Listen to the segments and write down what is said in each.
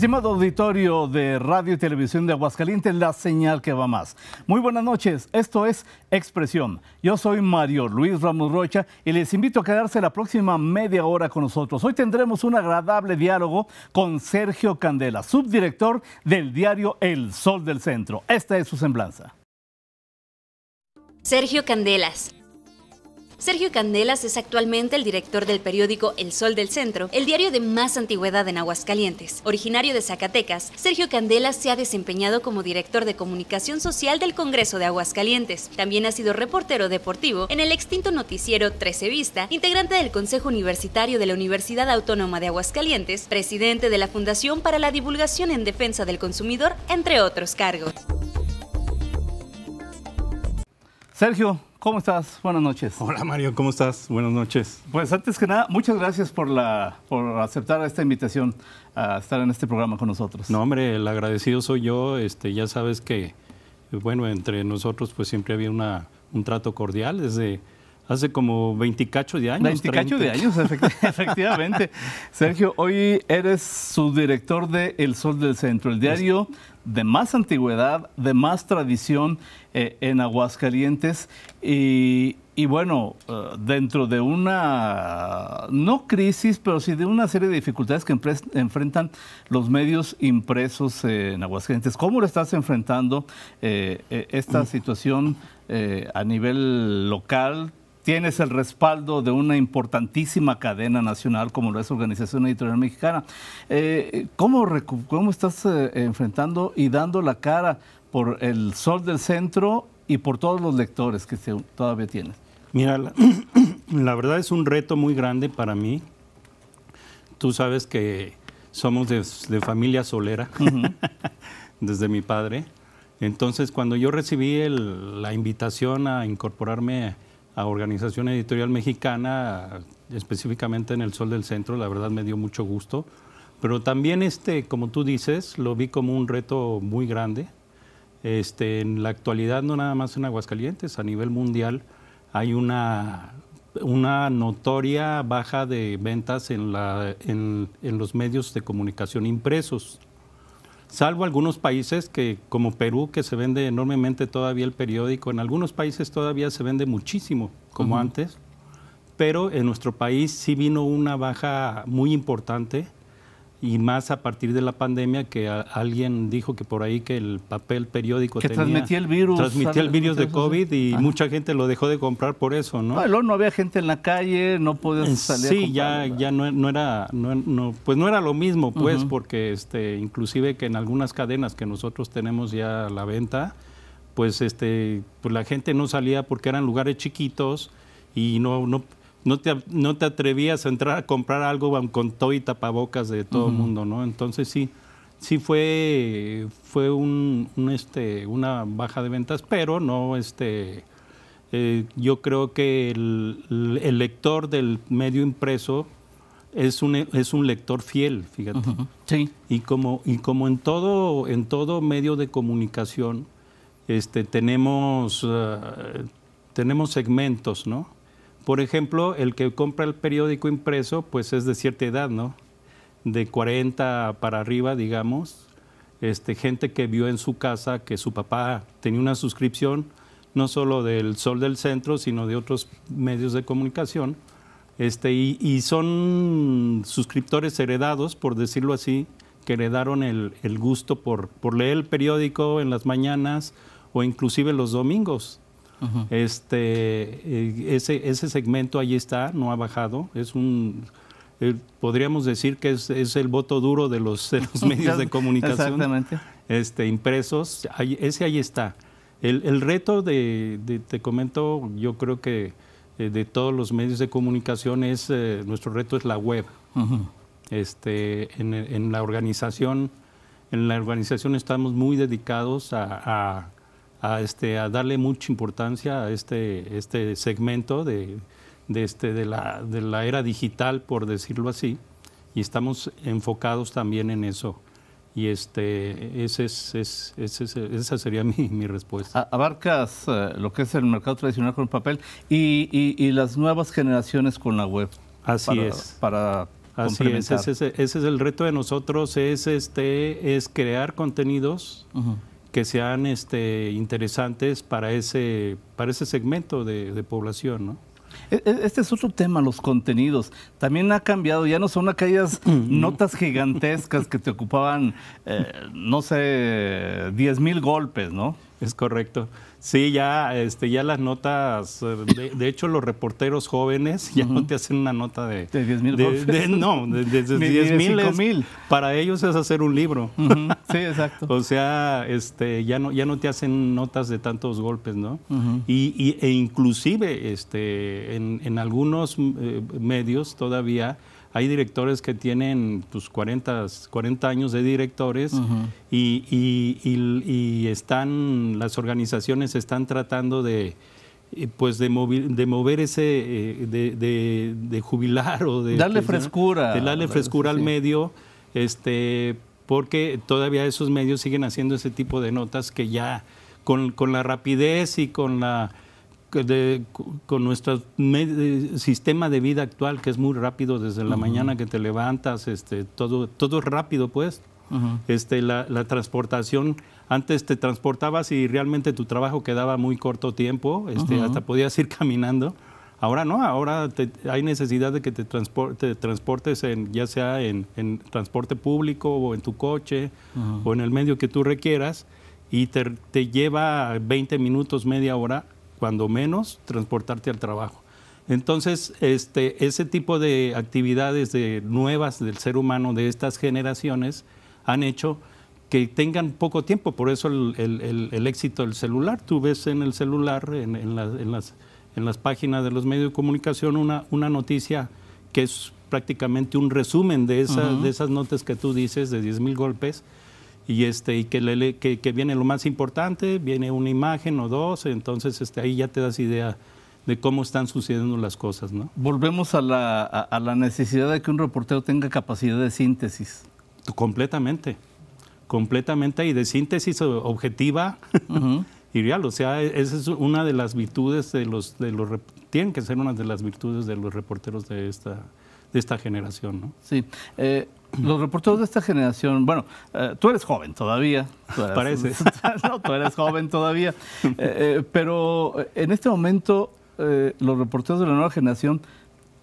Estimado auditorio de Radio y Televisión de Aguascalientes, la señal que va más. Muy buenas noches, esto es Expresión. Yo soy Mario Luis Ramos Rocha y les invito a quedarse la próxima media hora con nosotros. Hoy tendremos un agradable diálogo con Sergio Candela, subdirector del diario El Sol del Centro. Esta es su semblanza. Sergio Candelas Sergio Candelas es actualmente el director del periódico El Sol del Centro, el diario de más antigüedad en Aguascalientes. Originario de Zacatecas, Sergio Candelas se ha desempeñado como director de comunicación social del Congreso de Aguascalientes. También ha sido reportero deportivo en el extinto noticiero 13 Vista, integrante del Consejo Universitario de la Universidad Autónoma de Aguascalientes, presidente de la Fundación para la Divulgación en Defensa del Consumidor, entre otros cargos. Sergio, ¿Cómo estás? Buenas noches. Hola Mario, ¿cómo estás? Buenas noches. Pues antes que nada, muchas gracias por, la, por aceptar esta invitación a estar en este programa con nosotros. No, hombre, el agradecido soy yo. Este, ya sabes que, bueno, entre nosotros pues siempre había una, un trato cordial desde hace como 20 de años. 20 de años, efectivamente. Sergio, hoy eres subdirector de El Sol del Centro, el diario de más antigüedad, de más tradición eh, en Aguascalientes. Y, bueno, eh, dentro de una, no crisis, pero sí de una serie de dificultades que enfrentan los medios impresos eh, en Aguascalientes. ¿Cómo lo estás enfrentando esta mm. situación a nivel local? tienes el respaldo de una importantísima cadena nacional como lo es Organización Editorial Mexicana. Eh, ¿cómo, estás eh, enfrentando y dando la cara por el sol del centro y por todos los lectores que todavía tienes? Mira, la, verdad es un reto muy grande para mí. Tú sabes que somos de, familia solera, desde mi padre. Entonces, cuando yo recibí la invitación a incorporarme a a Organización Editorial Mexicana, específicamente en El Sol del Centro, la verdad me dio mucho gusto. Pero también, este, como tú dices, lo vi como un reto muy grande. Este, en la actualidad, no nada más en Aguascalientes, a nivel mundial hay una, una notoria baja de ventas en, la, en, en los medios de comunicación impresos salvo algunos países que, como Perú, que se vende enormemente todavía el periódico, en algunos países todavía se vende muchísimo, como antes, pero en nuestro país sí vino una baja muy importante y más a partir de la pandemia que alguien dijo que por ahí que el papel periódico que transmitía el virus transmitía el virus de COVID y mucha gente lo dejó de comprar por eso no no, había gente en la calle no podías eh, salir sí a comprar, ya ya no, era no, no, pues no era lo mismo pues porque este inclusive que en algunas cadenas que nosotros tenemos ya a la venta pues este pues la gente no salía porque eran lugares chiquitos y no, no no te, atrevías a entrar a comprar algo con todo y tapabocas de todo el mundo, ¿no? Entonces sí, sí fue, fue este, una baja de ventas, pero no, este, eh, yo creo que el, lector del medio impreso es un, es un lector fiel, fíjate. Sí. Y como, y como en, todo, en todo medio de comunicación, este, tenemos, ah, tenemos segmentos, ¿no? Por ejemplo, el que compra el periódico impreso, pues es de cierta edad, ¿no? De 40 para arriba, digamos. Este, gente que vio en su casa que su papá tenía una suscripción, no solo del Sol del Centro, sino de otros medios de comunicación. Este, y, son suscriptores heredados, por decirlo así, que heredaron el, el gusto por, por leer el periódico en las mañanas o inclusive los domingos este, eh, ese, ese segmento ahí está, no ha bajado. Es un eh, podríamos decir que es, el voto duro de los, medios de comunicación Exactamente. Este, impresos, ese ahí está. El, reto de, te comento, yo creo que eh, de todos los medios de comunicación es, nuestro reto es la web. este, en, la organización, en la organización estamos muy dedicados a a, este, a darle mucha importancia a este, este segmento de, este, de, la, de la era digital, por decirlo así, y estamos enfocados también en eso. Y este, ese es, esa sería mi, respuesta. Abarcas eh, lo que es el mercado tradicional con papel y, las nuevas generaciones con la web. Así es. Para Así ese, es el reto de nosotros, es, este, es crear contenidos que sean este, interesantes para ese, para ese segmento de, población, ¿no? E, e, este es otro tema, los contenidos. También ha cambiado, ya no son aquellas notas gigantescas que te ocupaban, eh, no sé, 10 mil golpes, ¿no? Es correcto. Sí, ya, este, ya las notas, eh, de, hecho los reporteros jóvenes ya no te hacen una nota de... De 10 mil. De, de, no, desde 10 mil. Para ellos es hacer un libro. Sí, exacto. o sea, este, ya, no, ya no te hacen notas de tantos golpes, ¿no? y, e inclusive este, en, en algunos eh, medios todavía hay directores que tienen pues, 40, 40 años de directores y, están, las organizaciones están tratando de eh, pues de, mover, de mover ese, eh, de, jubilar o de... Darle frescura. darle frescura al medio, este, porque todavía esos medios siguen haciendo ese tipo de notas que ya con la rapidez y con la con nuestro eh, sistema de vida actual, que es muy rápido, desde la mañana que te levantas, este, todo, todo rápido, pues. este, la, transportación, antes te transportabas y realmente tu trabajo quedaba muy corto tiempo, este, hasta podías ir caminando. Ahora no, ahora hay necesidad de que te, transportes en, ya sea en, transporte público o en tu coche o en el medio que tú requieras y te lleva 20 minutos, media hora cuando menos transportarte al trabajo. Entonces, este, ese tipo de actividades de, nuevas del ser humano de estas generaciones han hecho que tengan poco tiempo, por eso el, el, éxito del celular. Tú ves en el celular, en, en, las, en las, páginas de los medios de comunicación, una, una noticia que es prácticamente un resumen de, de esas notas que tú dices de 10.000 golpes y este y que, le, que, viene lo más importante, viene una imagen o dos, entonces este, ahí ya te das idea de cómo están sucediendo las cosas. ¿no? Volvemos a la, a, la necesidad de que un reportero tenga capacidad de síntesis. Completamente, completamente, y de síntesis objetiva y real. O sea, e, esa es una de las virtudes de los, de los tienen que ser una de las virtudes de los reporteros de esta, de esta generación. ¿no? Sí. Eh, los reporteros de esta generación, bueno, eh, tú eres joven todavía. Parece. no, tú eres joven todavía. Eh, eh, pero en este momento, los reporteros de la nueva generación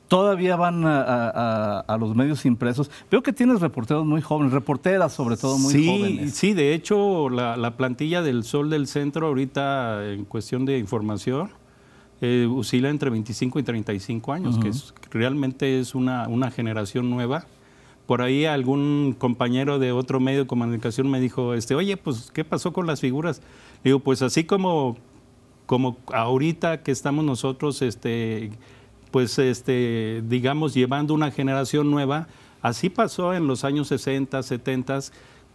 todavía van a, los medios impresos. Veo que tienes reporteros muy jóvenes, reporteras sobre todo muy sí, jóvenes. Sí, de hecho, la, plantilla del Sol del Centro ahorita en cuestión de información oscila entre 25 y 35 años, que realmente es una generación nueva por ahí algún compañero de otro medio de comunicación me dijo, este, oye, pues, ¿qué pasó con las figuras? digo, pues así como, como ahorita que estamos nosotros, este, pues, este, digamos, llevando una generación nueva, así pasó en los años 60, 70,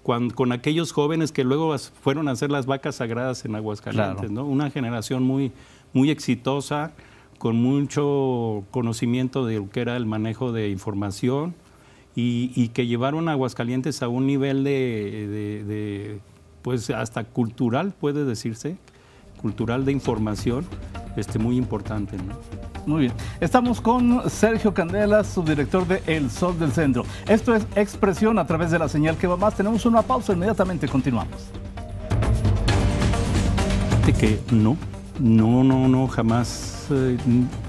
con aquellos jóvenes que luego fueron a hacer las vacas sagradas en Aguascalientes, ¿no? Una generación muy, muy exitosa, con mucho conocimiento de lo que era el manejo de información, y, que llevaron a Aguascalientes a un nivel de, pues hasta cultural, puede decirse, cultural de información, este, muy importante. Muy bien. Estamos con Sergio Candela, subdirector de El Sol del Centro. Esto es Expresión a través de la señal que va más. Tenemos una pausa, inmediatamente continuamos. De que no, no, no, no, jamás. Eh,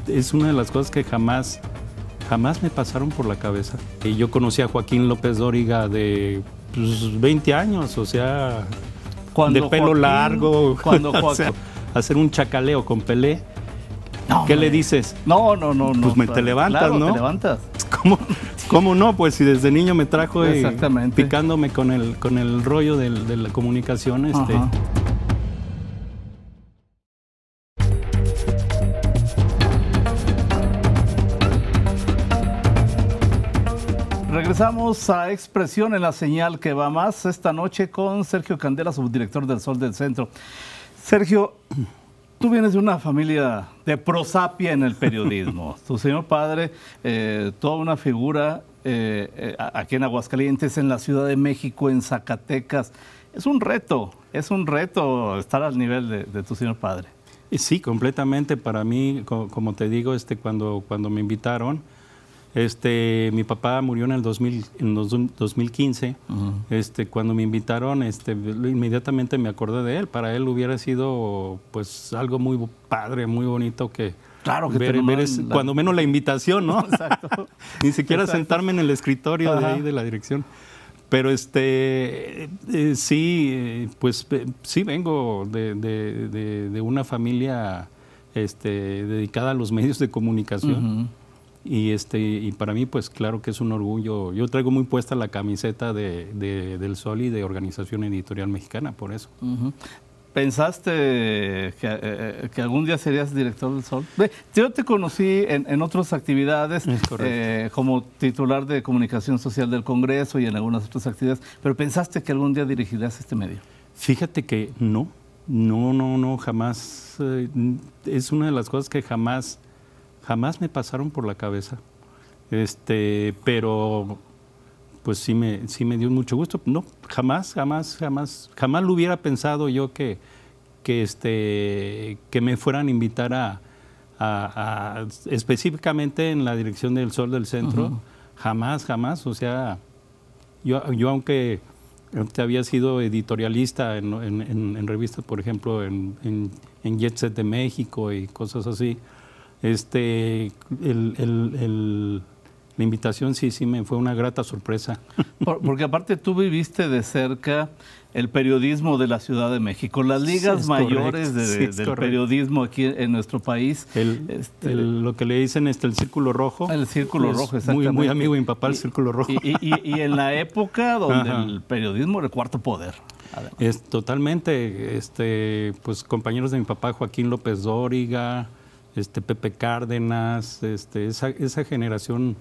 es una de las cosas que jamás jamás me pasaron por la cabeza. Y yo conocí a Joaquín López Dóriga de 20 pues, años, o sea, cuando de pelo largo. Cuando hacer un chacaleo con Pelé. ¿Qué le dices? No, no, no. Pues no, me te levantas, ¿no? Te levantas. ¿Cómo, no? Pues si desde niño me trajo eh, picándome con el, con el rollo de, la comunicación. Este. Regresamos a Expresión en la señal que va más esta noche con Sergio Candela, subdirector del Sol del Centro. Sergio, tú vienes de una familia de prosapia en el periodismo. tu señor padre, eh, toda una figura eh, eh, aquí en Aguascalientes, en la Ciudad de México, en Zacatecas. Es un reto, es un reto estar al nivel de, de tu señor padre. Sí, completamente. Para mí, como te digo, este, cuando, cuando me invitaron, este, mi papá murió en el 2015. Este, cuando me invitaron, este, inmediatamente me acordé de él. Para él hubiera sido, pues, algo muy padre, muy bonito que claro que ver, cuando menos la invitación, ¿no? Ni siquiera sentarme en el escritorio de ahí de la dirección. Pero este eh, eh, sí, pues sí vengo de, una familia este, dedicada a los medios de comunicación. Y, este, y para mí, pues claro que es un orgullo. Yo traigo muy puesta la camiseta de, del Sol y de Organización Editorial Mexicana, por eso. ¿Pensaste eh, eh, que, algún día serías director del Sol? Yo te conocí en, otras actividades, eh, como titular de comunicación social del Congreso y en algunas otras actividades, pero ¿pensaste que algún día dirigirías este medio? Fíjate que no, no, no, no, jamás. es una de las cosas que jamás jamás me pasaron por la cabeza. Este, pero pues sí me, sí me dio mucho gusto. No, jamás, jamás, jamás, jamás lo hubiera pensado yo que, que, este, que me fueran a invitar a, específicamente en la dirección del Sol del Centro. Jamás, jamás. O sea, yo, yo aunque había sido editorialista en, revistas, por ejemplo, en, en, Jet Set de México y cosas así, este, la invitación sí, sí, me fue una grata sorpresa. porque aparte tú viviste de cerca el periodismo de la Ciudad de México, las ligas mayores de, del periodismo aquí en nuestro país. Este, lo que le dicen este, el Círculo Rojo. El Círculo Rojo, Muy, muy amigo de mi papá, el Círculo Rojo. Y, en la época donde el periodismo era el cuarto poder. Es, totalmente, este, pues compañeros de mi papá, Joaquín López Dóriga, este Pepe Cárdenas, este, esa, generación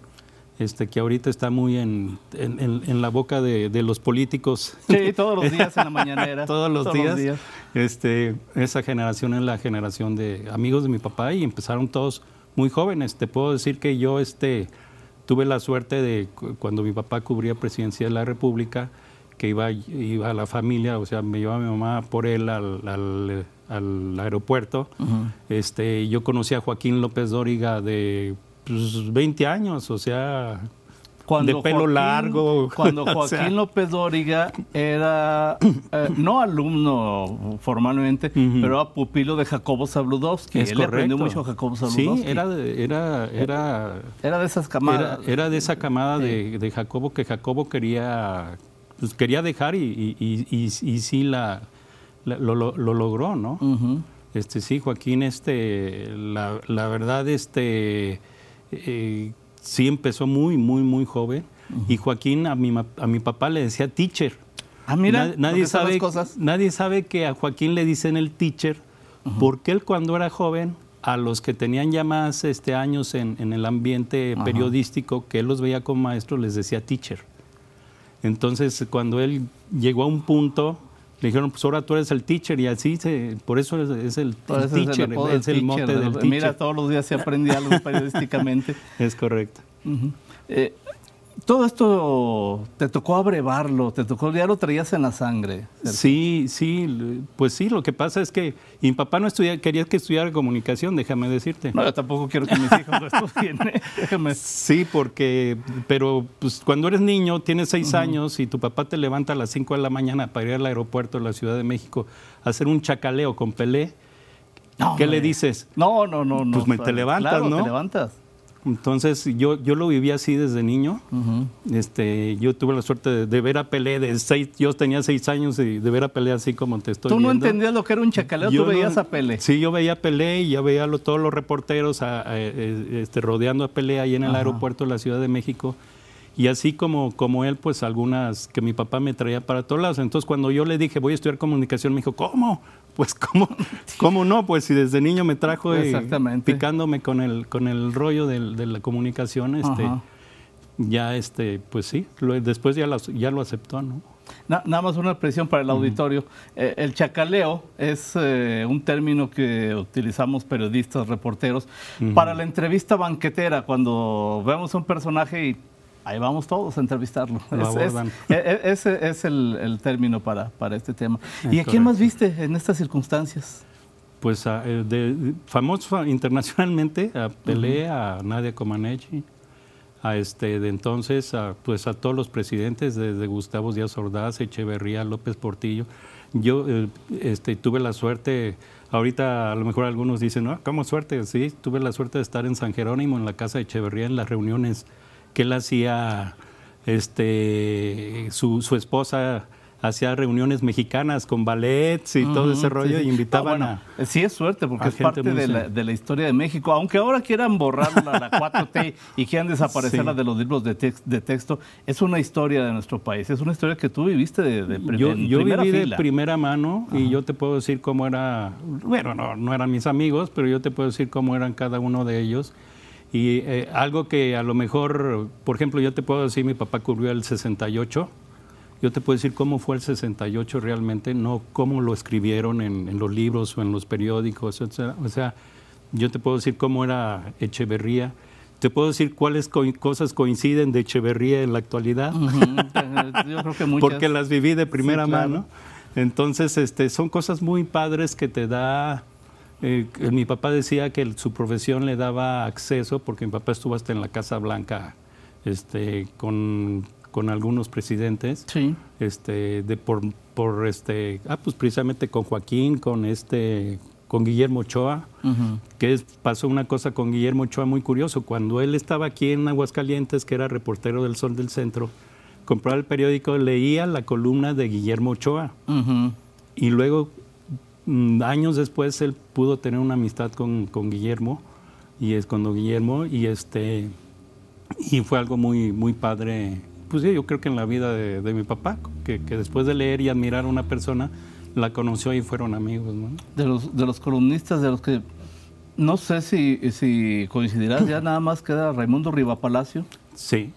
este, que ahorita está muy en, la boca de, los políticos. Sí, todos los días en la mañanera. todos los días. días. Este, esa generación es la generación de amigos de mi papá y empezaron todos muy jóvenes. Te puedo decir que yo este, tuve la suerte de cuando mi papá cubría presidencia de la República, que iba, iba la familia, o sea, me llevaba mi mamá por él al, al, aeropuerto. este, yo conocí a Joaquín López Dóriga de 20 pues, años, o sea, cuando de pelo largo. Cuando Joaquín López Dóriga era, eh, no alumno formalmente, pero a pupilo de Jacobo Zabludowski. Es Él aprendió mucho a Jacobo Zabludowski. Sí, era, era, era, era de esas camadas. Era, de esa camada de, de Jacobo que Jacobo quería pues, quería dejar y, y, sí la, lo, logró, ¿no? Este sí, Joaquín, este, la, verdad, este, eh, sí empezó muy, muy, muy joven. Y Joaquín a mi, a mi papá le decía teacher. Ah, mira, nadie sabe, cosas. nadie sabe que a Joaquín le dicen el teacher, porque él cuando era joven a los que tenían ya más este, años en, el ambiente periodístico, que él los veía como maestros, les decía teacher. Entonces, cuando él llegó a un punto, le dijeron, pues ahora tú eres el teacher y así, se, por eso es, el, teacher, es, el, mote del Mira, todos los días se aprende algo periodísticamente. es correcto todo esto te tocó abrevarlo, te tocó, ya lo traías en la sangre. Sí, sí, pues sí, lo que pasa es que mi papá no estudia, quería que estudiara comunicación, déjame decirte. No, tampoco quiero que mis hijos lo estudien, déjame. ¿eh? Sí, porque, pero pues, cuando eres niño, tienes seis años y tu papá te levanta a las cinco de la mañana para ir al aeropuerto de la Ciudad de México a hacer un chacaleo con Pelé, ¿qué le dices? No, no, no. Pues me, te levantas, ¿no? te levantas. Entonces yo, yo lo viví así desde niño. este, yo tuve la suerte de, ver a Pelé de seis, yo tenía seis años y de ver a Pelé así como te estoy. Tú no entendías lo que era un chacaleo, tú veías a Pelé. Sí, yo veía a Pelé y ya veía a todos los reporteros eh, este, rodeando a Pelé ahí en el aeropuerto de la Ciudad de México. Y así como, como él, pues algunas que mi papá me traía para todos lados. Entonces cuando yo le dije, voy a estudiar comunicación, me dijo, ¿cómo? Pues ¿cómo, cómo no? Pues si desde niño me trajo picándome con el, con el rollo de, de la comunicación, este, ya este, pues sí, después ya, ya lo aceptó, ¿no? nada más una expresión para el auditorio. Eh, el chacaleo es eh, un término que utilizamos periodistas, reporteros, para la entrevista banquetera, cuando vemos un personaje y Ahí vamos todos a entrevistarlo. es, e, e, ese es el, término para, para, este tema. ¿Y a quién más viste en estas circunstancias? Pues ah, eh, famoso internacionalmente, a Pelé, a Nadia Comaneci, a este, de entonces, a, pues a todos los presidentes, desde Gustavo Díaz Ordaz, Echeverría, López Portillo. Yo eh, este, tuve la suerte, ahorita a lo mejor algunos dicen, no, ¿cómo suerte? Sí, tuve la suerte de estar en San Jerónimo, en la casa de Echeverría, en las reuniones que él hacía, este, su, esposa hacía reuniones mexicanas con ballets y todo ese rollo y invitaban ah, a... Sí es suerte porque es parte de la, historia de México, aunque ahora quieran borrar la, 4T y quieran desaparecer de los libros de, de, texto, es una historia de nuestro país, es una historia que tú viviste de, primera yo, viví de primera mano y yo te puedo decir cómo era, bueno, no, no eran mis amigos, pero yo te puedo decir cómo eran cada uno de ellos. Y eh, algo que a lo mejor, por ejemplo, yo te puedo decir, mi papá cubrió el 68, yo te puedo decir cómo fue el 68 realmente, no cómo lo escribieron en, los libros o en los periódicos, etc. O sea, yo te puedo decir cómo era Echeverría. Te puedo decir cuáles cosas coinciden de Echeverría en la actualidad, pues, yo creo que muchas. porque las viví de primera mano. Entonces, este, son cosas muy padres que te da eh, mi papá decía que su profesión le daba acceso, porque mi papá estuvo hasta en la Casa Blanca este, con, algunos presidentes. Sí. Este, de por, este, ah, pues precisamente con Joaquín, con este, con Guillermo Ochoa, que pasó una cosa con Guillermo Ochoa muy curioso. Cuando él estaba aquí en Aguascalientes, que era reportero del Sol del Centro, compraba el periódico, leía la columna de Guillermo Ochoa. Y luego Mm, años después él pudo tener una amistad con, Guillermo y es cuando Guillermo y este y fue algo muy muy padre pues yo creo que en la vida de, mi papá que, después de leer y admirar a una persona la conoció y fueron amigos de los de los columnistas de los que no sé si, si coincidirás ya nada más queda Raimundo Rivapalacio sí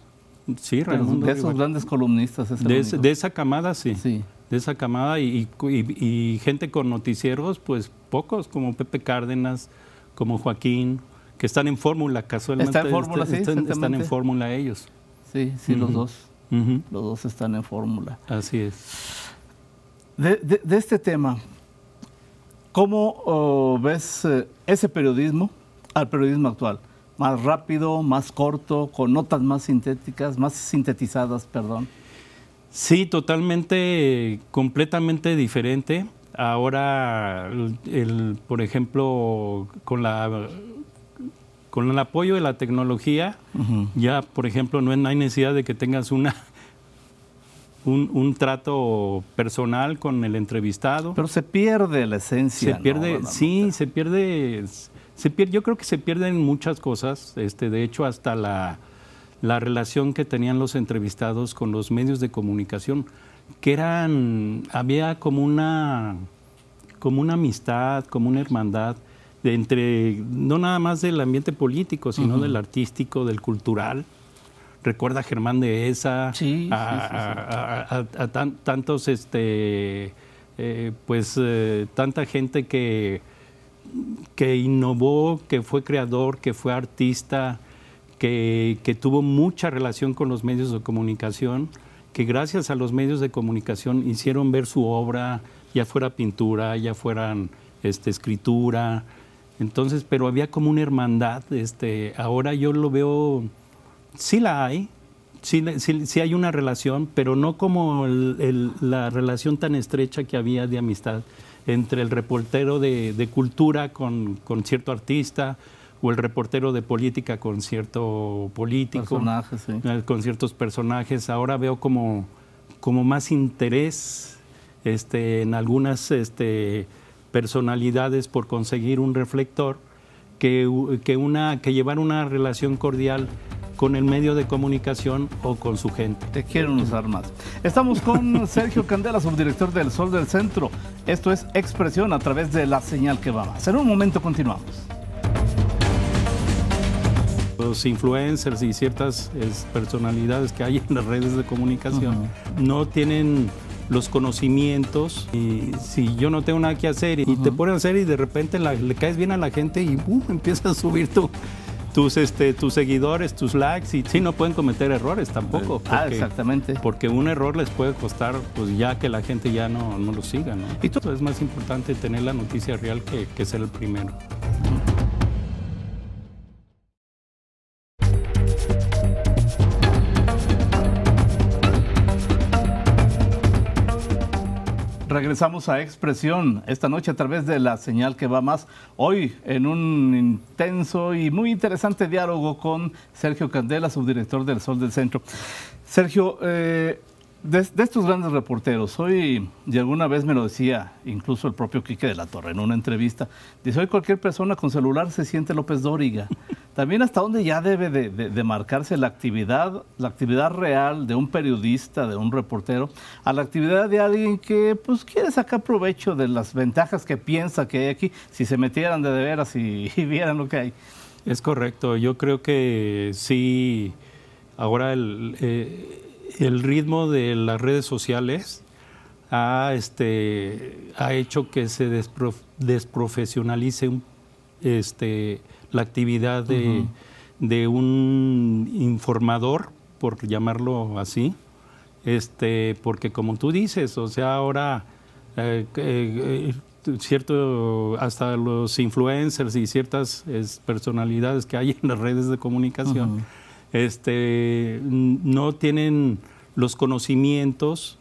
sí Raimundo de esos grandes columnistas de, de esa camada sí sí de esa camada y, gente con noticieros, pues pocos, como Pepe Cárdenas, como Joaquín, que están en fórmula casualmente. en fórmula, este, están, en fórmula ellos. Sí, sí, los dos. Los dos están en fórmula. Así es. De, este tema, ¿cómo ves eh, ese periodismo al periodismo actual? Más rápido, más corto, con notas más sintéticas, más sintetizadas, perdón. Sí, totalmente, completamente diferente. Ahora, el, por ejemplo, con la con el apoyo de la tecnología, ya, por ejemplo, no, hay necesidad de que tengas una un, trato personal con el entrevistado. Pero se pierde la esencia. Se pierde, sí, se pierde, se pierde. Yo creo que se pierden muchas cosas. Este, de hecho, hasta la la relación que tenían los entrevistados con los medios de comunicación, que eran, había como una, como una amistad, como una hermandad de entre, no nada más del ambiente político, sino del artístico, del cultural. Recuerda a Germán de Esa, a, tantos, este, eh, pues, eh, tanta gente que, que innovó, que fue creador, que fue artista, que, tuvo mucha relación con los medios de comunicación, que gracias a los medios de comunicación hicieron ver su obra, ya fuera pintura, ya fueran este, escritura. Entonces, pero había como una hermandad. Este, ahora yo lo veo, sí la hay, sí, hay una relación, pero no como la relación tan estrecha que había de amistad entre el reportero de, de cultura con, con cierto artista, o el reportero de política con cierto político. Eh, con ciertos personajes. Ahora veo como, como más interés este, en algunas este, personalidades por conseguir un reflector que, una, que llevar una relación cordial con el medio de comunicación o con su gente. Te quieren usar más. Estamos con Sergio Candela, subdirector del Sol del Centro. Esto es Expresión a través de la señal que va más. En un momento continuamos los influencers y ciertas personalidades que hay en las redes de comunicación no tienen los conocimientos y si yo no tengo nada que hacer y te ponen a hacer y de repente le caes bien a la gente y uh, empiezas a subir tus, este, tus seguidores, tus likes y sí, no pueden cometer errores tampoco. ah, exactamente. Porque un error les puede costar pues ya que la gente ya no, lo siga, Y todo es más importante tener la noticia real que, que ser el primero. Regresamos a Expresión esta noche a través de la señal que va más. Hoy en un intenso y muy interesante diálogo con Sergio Candela, subdirector del Sol del Centro. Sergio, eh, de, estos grandes reporteros, hoy, y alguna vez me lo decía incluso el propio Quique de la Torre en una entrevista, dice, hoy cualquier persona con celular se siente López Dóriga. También hasta dónde ya debe de, marcarse la actividad, la actividad real de un periodista, de un reportero, a la actividad de alguien que pues quiere sacar provecho de las ventajas que piensa que hay aquí, si se metieran de veras y, vieran lo que hay. Es correcto, yo creo que sí, ahora el... Eh, el ritmo de las redes sociales ha, este, ha hecho que se desprofesionalice este, la actividad de, un informador, por llamarlo así, este, porque como tú dices, o sea, ahora eh, eh, cierto, hasta los influencers y ciertas personalidades que hay en las redes de comunicación, este, no tienen los conocimientos,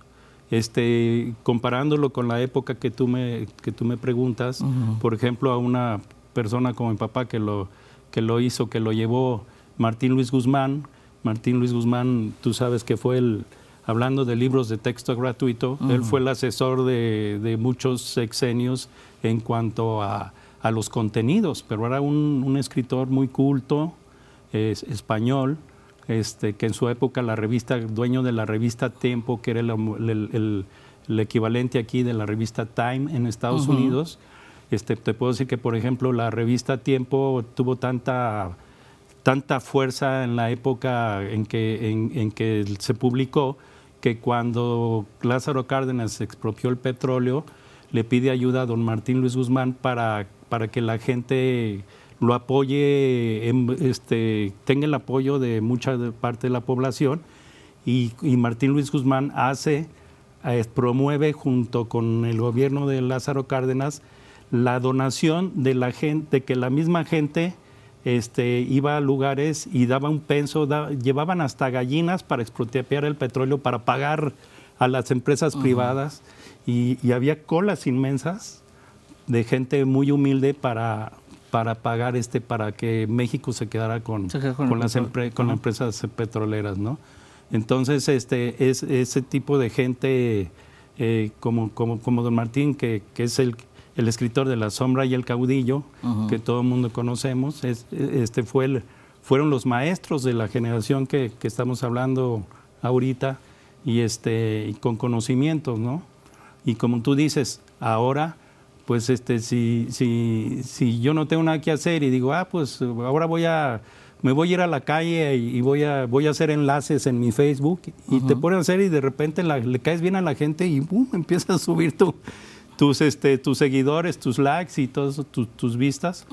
este, comparándolo con la época que tú me, que tú me preguntas, por ejemplo, a una persona como mi papá que lo, que lo hizo, que lo llevó Martín Luis Guzmán. Martín Luis Guzmán, tú sabes que fue el, hablando de libros de texto gratuito, él fue el asesor de, muchos sexenios en cuanto a, a, los contenidos, pero era un escritor muy culto, español, este, que en su época la revista, dueño de la revista Tempo, que era el, equivalente aquí de la revista Time en Estados Unidos, este, te puedo decir que, por ejemplo, la revista Tiempo tuvo tanta, tanta fuerza en la época en que, en, que se publicó que cuando Lázaro Cárdenas expropió el petróleo, le pide ayuda a don Martín Luis Guzmán para, para que la gente lo apoye, este, tenga el apoyo de mucha parte de la población y, Martín Luis Guzmán hace, eh, promueve junto con el gobierno de Lázaro Cárdenas la donación de la gente, que la misma gente este, iba a lugares y daba un penso, llevaban hasta gallinas para explotar el petróleo, para pagar a las empresas privadas y había colas inmensas de gente muy humilde para para pagar este, para que México se quedara con, con, las, con empresas petroleras, ¿no? Entonces, este, es ese tipo de gente eh, como, como, como, Don Martín, que, es el, escritor de La Sombra y el Caudillo, que todo el mundo conocemos, este fue fueron los maestros de la generación que, estamos hablando ahorita y este, con conocimientos, ¿no? Y como tú dices, ahora pues este, si, si, yo no tengo nada que hacer y digo, ah, pues ahora voy a, me voy a ir a la calle y, voy, a, voy a hacer enlaces en mi Facebook y te ponen a hacer y de repente le caes bien a la gente y boom, empiezas a subir tu, tus, este, tus seguidores, tus likes y todas tus vistas,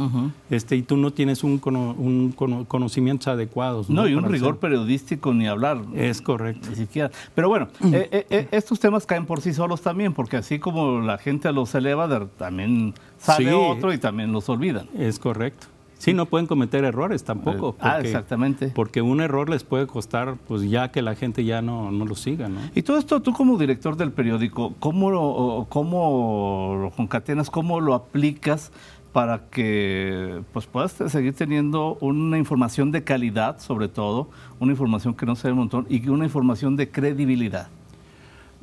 este, y tú no tienes un, un conocimientos adecuados. No, y un rigor periodístico ni hablar. Es correcto. Ni siquiera. Pero bueno, eh, eh, eh, estos temas caen por sí solos también, porque así como la gente los eleva, también sale otro y también los olvidan. Es correcto. Sí, no pueden cometer errores tampoco. ah, exactamente. Porque un error les puede costar, pues ya que la gente ya no, no lo siga, ¿no? Y todo esto, tú como director del periódico, ¿cómo lo, cómo concatenas, cómo lo aplicas para que pues, puedas seguir teniendo una información de calidad, sobre todo, una información que no sea un montón y una información de credibilidad?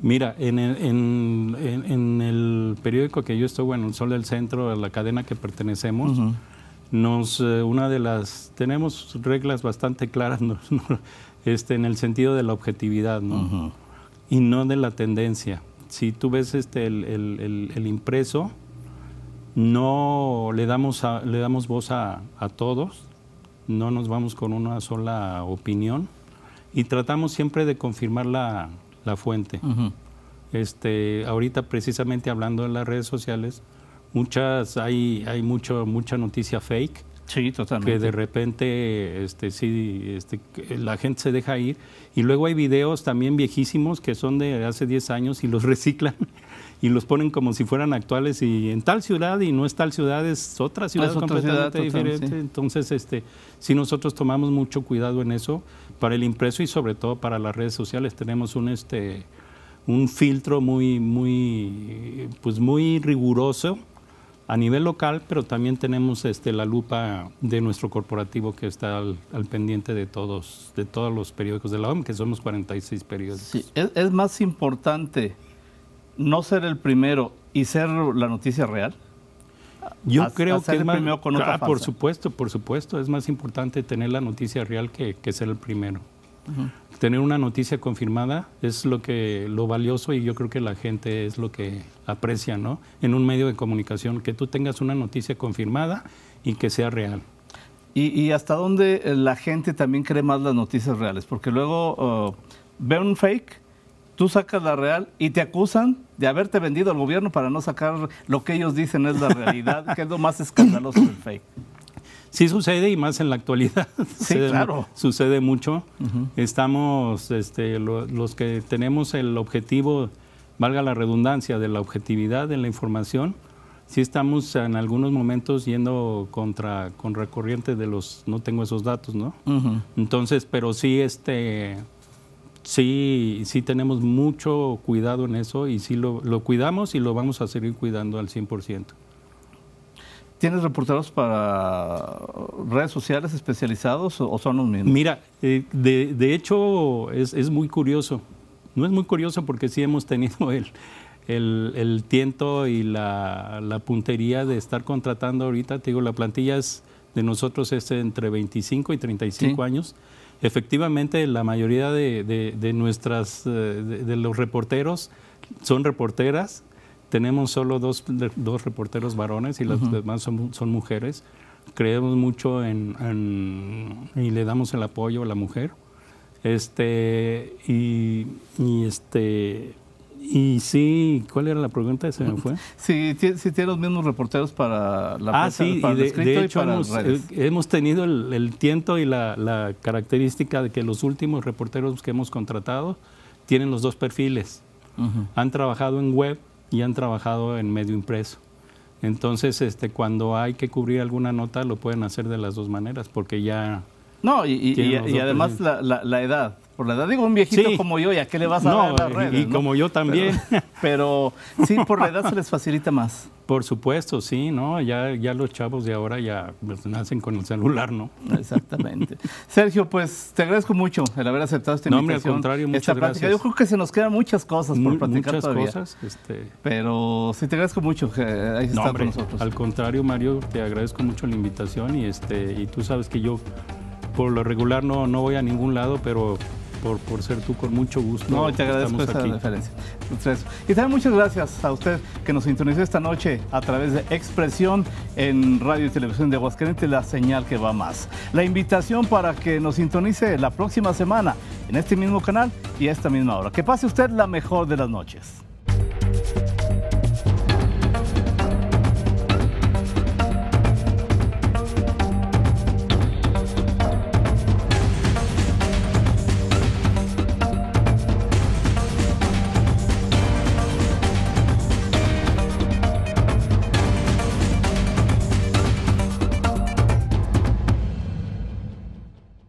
Mira, en el, en, el periódico que yo estoy, bueno, el Sol del Centro, la cadena que pertenecemos, nos, eh, una de las, tenemos reglas bastante claras este, en el sentido de la objetividad ¿no? y no de la tendencia. Si tú ves este, el, el, impreso, no le damos, le damos voz a, a, todos, no nos vamos con una sola opinión y tratamos siempre de confirmar la, la fuente. este, ahorita precisamente hablando de las redes sociales, muchas, hay, hay mucho, mucha noticia fake. Sí, Que de repente este, sí, este, la gente se deja ir. Y luego hay videos también viejísimos que son de hace 10 años y los reciclan y los ponen como si fueran actuales y en tal ciudad y no es tal ciudad, es otra ciudad completamente diferente. Entonces, este, sí nosotros tomamos mucho cuidado en eso para el impreso y sobre todo para las redes sociales. Tenemos un, este, un filtro muy, muy, pues muy riguroso a nivel local, pero también tenemos este, la lupa de nuestro corporativo que está al, pendiente de todos, de todos los periódicos de la OM que somos 46 periódicos. es, es, más importante no ser el primero y ser la noticia real. Yo creo que es más, ah, por supuesto, por supuesto, es más importante tener la noticia real que ser el primero. Tener una noticia confirmada es lo que lo valioso y yo creo que la gente es lo que aprecia, ¿no? En un medio de comunicación que tú tengas una noticia confirmada y que sea real. Y, hasta dónde eh, la gente también cree más las noticias reales, porque luego oh, ve un fake tú sacas la real y te acusan de haberte vendido al gobierno para no sacar lo que ellos dicen es la realidad, que es lo más escandaloso del fake. Sí sucede y más en la actualidad. Sí, claro. Sucede mucho. Estamos, este, los que tenemos el objetivo, valga la redundancia, de la objetividad en la información, sí estamos en algunos momentos yendo contra, con corriente de los, no tengo esos datos, ¿no? Entonces, pero sí, este, sí, sí tenemos mucho cuidado en eso y sí lo, lo cuidamos y lo vamos a seguir cuidando al 100%. ¿Tienes reporteros para redes sociales especializados o, son los mismos? Mira, eh, de, hecho es, muy curioso. No es muy curioso porque sí hemos tenido el, el, tiento y la, puntería de estar contratando ahorita. Te digo, la plantilla es, de nosotros es entre 25 y 35 años. Efectivamente, la mayoría de, de nuestras, eh, de los reporteros son reporteras tenemos solo dos, dos reporteros varones y las demás son, son, mujeres. Creemos mucho en, y le damos el apoyo a la mujer. Este, y, y este, y sí, ¿cuál era la pregunta? Se me fue. Sí, tiene los mismos reporteros para la ah, sí, de, hecho, eh, hemos, tenido el, tiento y la, característica de que los últimos reporteros que hemos contratado tienen los dos perfiles. Han trabajado en web y han trabajado en medio impreso. Entonces, este, cuando hay que cubrir alguna nota, lo pueden hacer de las dos maneras, porque ya... No, y, además la edad, por la edad. Digo, un viejito como yo, ¿y a qué le vas a no, dar redes, Y como yo también. Pero, sí, por la edad se les facilita más. Por supuesto, sí, ¿no? Ya, ya los chavos de ahora ya pues, nacen con el celular, ¿no? Exactamente. Sergio, pues te agradezco mucho el haber aceptado esta invitación. No, hombre, al contrario, muchas gracias. Yo creo que se nos quedan muchas cosas por platicar muchas cosas, este... Pero sí te agradezco mucho que hayas nosotros. Al contrario, Mario, te agradezco mucho la invitación y, este, y tú sabes que yo por lo regular no, no voy a ningún lado, pero por, ser tú con mucho gusto. No, te agradezco esa aquí. y también muchas gracias a usted que nos sintonizó esta noche a través de Expresión en Radio y Televisión de Aguascalientes, la señal que va más. La invitación para que nos sintonice la próxima semana en este mismo canal y a esta misma hora. Que pase usted la mejor de las noches.